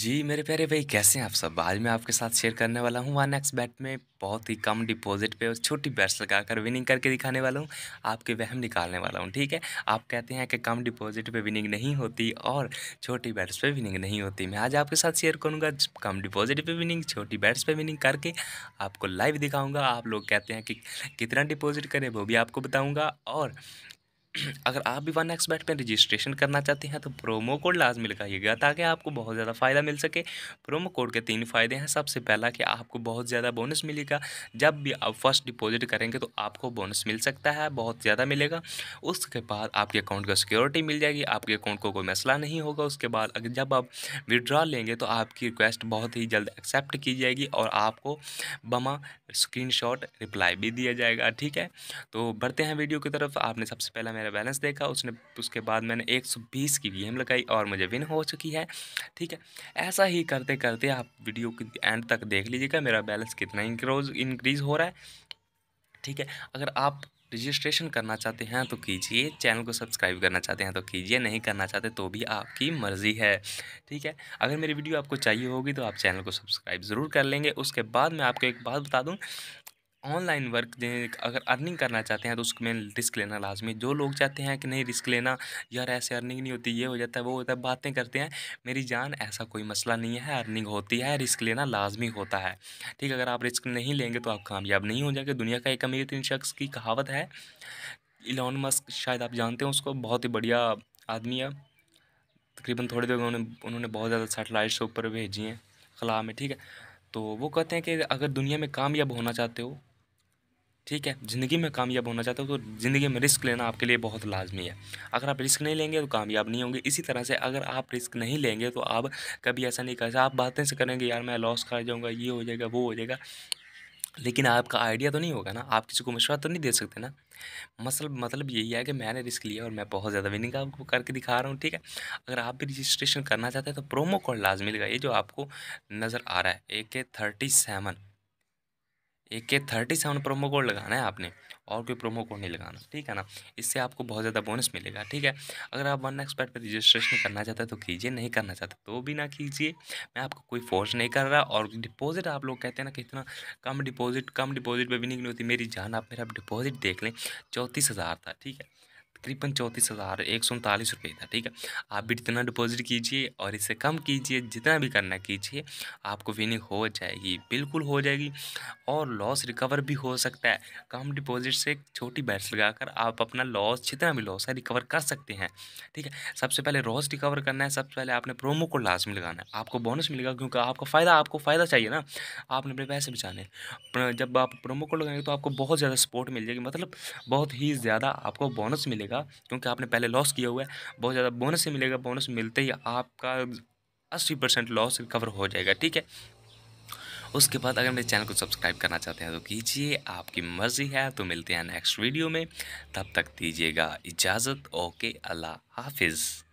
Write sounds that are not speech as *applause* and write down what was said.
जी मेरे प्यारे भाई कैसे हैं आप सब आज मैं आपके साथ शेयर करने वाला हूँ वन एक्स बैट में बहुत ही कम डिपॉजिट पे और छोटी बैट्स लगाकर विनिंग करके दिखाने वाला हूँ आपके वहम निकालने वाला हूँ ठीक है आप कहते हैं कि कम डिपॉजिट पे विनिंग नहीं होती और छोटी बैट्स पे विनिंग नहीं होती मैं आज आपके साथ शेयर करूँगा कम डिपॉजिट पर विनिंग छोटी बैट्स पर विनिंग करके आपको लाइव दिखाऊँगा आप लोग कहते हैं कि कितना डिपॉजिट करें वो भी आपको बताऊँगा और *clears throat* अगर आप भी वन एक्स बैट पर रजिस्ट्रेशन करना चाहते हैं तो प्रोमो कोड लाजमी लगाइएगा ताकि आपको बहुत ज़्यादा फ़ायदा मिल सके प्रोमो कोड के तीन फ़ायदे हैं सबसे पहला कि आपको बहुत ज़्यादा बोनस मिलेगा जब भी आप फर्स्ट डिपॉजिट करेंगे तो आपको बोनस मिल सकता है बहुत ज़्यादा मिलेगा उसके बाद आपके अकाउंट का सिक्योरिटी मिल जाएगी आपके अकाउंट को कोई मसला नहीं होगा उसके बाद अगर जब आप विड्रॉ लेंगे तो आपकी रिक्वेस्ट बहुत ही जल्द एक्सेप्ट की जाएगी और आपको बमा स्क्रीनशॉट रिप्लाई भी दिया जाएगा ठीक है तो बढ़ते हैं वीडियो की तरफ आपने सबसे पहला मेरा मेरा बैलेंस देखा उसने उसके बाद मैंने 120 की गेम लगाई और मुझे विन हो चुकी है ठीक है ऐसा ही करते करते आप वीडियो के एंड तक देख लीजिएगा मेरा बैलेंस कितना इंक्रोज इंक्रीज़ हो रहा है ठीक है अगर आप रजिस्ट्रेशन करना चाहते हैं तो कीजिए चैनल को सब्सक्राइब करना चाहते हैं तो कीजिए नहीं करना चाहते तो भी आपकी मर्ज़ी है ठीक है अगर मेरी वीडियो आपको चाहिए होगी तो आप चैनल को सब्सक्राइब ज़रूर कर लेंगे उसके बाद मैं आपको एक बात बता दूँ ऑनलाइन वर्क अगर अर्निंग करना चाहते हैं तो में रिस्क लेना लाजमी जो लोग चाहते हैं कि नहीं रिस्क लेना यार ऐसे अर्निंग नहीं होती ये हो जाता है वो होता है बातें करते हैं मेरी जान ऐसा कोई मसला नहीं है अर्निंग होती है रिस्क लेना लाजमी होता है ठीक अगर आप रिस्क नहीं लेंगे तो आप कामयाब नहीं हो जाएंगे दुनिया का एक अमीर तीन शख्स की कहावत है इलॉन मस्क शायद आप जानते हो उसको बहुत ही बढ़िया आदमी है तकरीबन थोड़ी देर उन्होंने उन्होंने बहुत ज़्यादा सेटेलाइट्स ऊपर भेजी हैं खला में ठीक है तो वो कहते हैं कि अगर दुनिया में कामयाब होना चाहते हो ठीक है ज़िंदगी में कामयाब होना चाहते हो तो ज़िंदगी में रिस्क लेना आपके लिए बहुत लाजमी है अगर आप रिस्क नहीं लेंगे तो कामयाब नहीं होंगे इसी तरह से अगर आप रिस्क नहीं लेंगे तो आप कभी ऐसा नहीं कर सकते आप बातें से करेंगे यार मैं लॉस खा जाऊँगा ये हो जाएगा वो हो जाएगा लेकिन आपका आइडिया तो नहीं होगा ना आप किसी को मशवरा तो नहीं दे सकते ना मसल मतलब यही है कि मैंने रिस्क लिया और मैं बहुत ज़्यादा विनिंग आपको करके दिखा रहा हूँ ठीक है अगर आप भी रजिस्ट्रेशन करना चाहते हैं तो प्रोमो कोड लाजमी ये जो आपको नज़र आ रहा है ए के थर्टी सेवन ए के थर्टी सेवन प्रोमो कोड लगाना है आपने और कोई प्रोमो कोड नहीं लगाना ठीक है ना इससे आपको बहुत ज़्यादा बोनस मिलेगा ठीक है अगर आप वन एक्सपर्ट पर रजिस्ट्रेशन करना चाहते हैं तो कीजिए नहीं करना चाहते तो भी ना कीजिए मैं आपको कोई फोर्स नहीं कर रहा और डिपॉजिट आप लोग कहते हैं ना कि इतना कम डिपॉजिट कम डिपॉजिट पर भी नहीं होती मेरी जान आप मेरा डिपॉजिट देख लें चौंतीस हज़ार था ठीक है तकरीबन चौंतीस हज़ार एक सौ उनतालीस रुपये था ठीक है आप भी इतना डिपॉजिट कीजिए और इससे कम कीजिए जितना भी करना कीजिए आपको विनिंग हो जाएगी बिल्कुल हो जाएगी और लॉस रिकवर भी हो सकता है कम डिपॉजिट से छोटी बैट्स लगाकर आप अपना लॉस जितना भी लॉस है रिकवर कर सकते हैं ठीक है सबसे पहले लॉस रिकवर करना है सबसे पहले आपने प्रोमो को लास्ट में लगाना है आपको बोनस मिलेगा क्योंकि आपका फ़ायदा आपको फ़ायदा चाहिए ना आपने अपने पैसे बचाने जब आप प्रोमो को लगाएंगे तो आपको बहुत ज़्यादा सपोर्ट मिल जाएगी मतलब बहुत ही ज़्यादा आपको बोनस मिलेगा मिलेगा क्योंकि आपने पहले लॉस किया हुआ है बहुत ज़्यादा बोनस ही मिलेगा बोनस मिलते ही आपका अस्सी परसेंट लॉस रिकवर हो जाएगा ठीक है उसके बाद अगर मेरे चैनल को सब्सक्राइब करना चाहते हैं तो कीजिए आपकी मर्ज़ी है तो मिलते हैं नेक्स्ट वीडियो में तब तक दीजिएगा इजाज़त ओके अल्लाह हाफिज़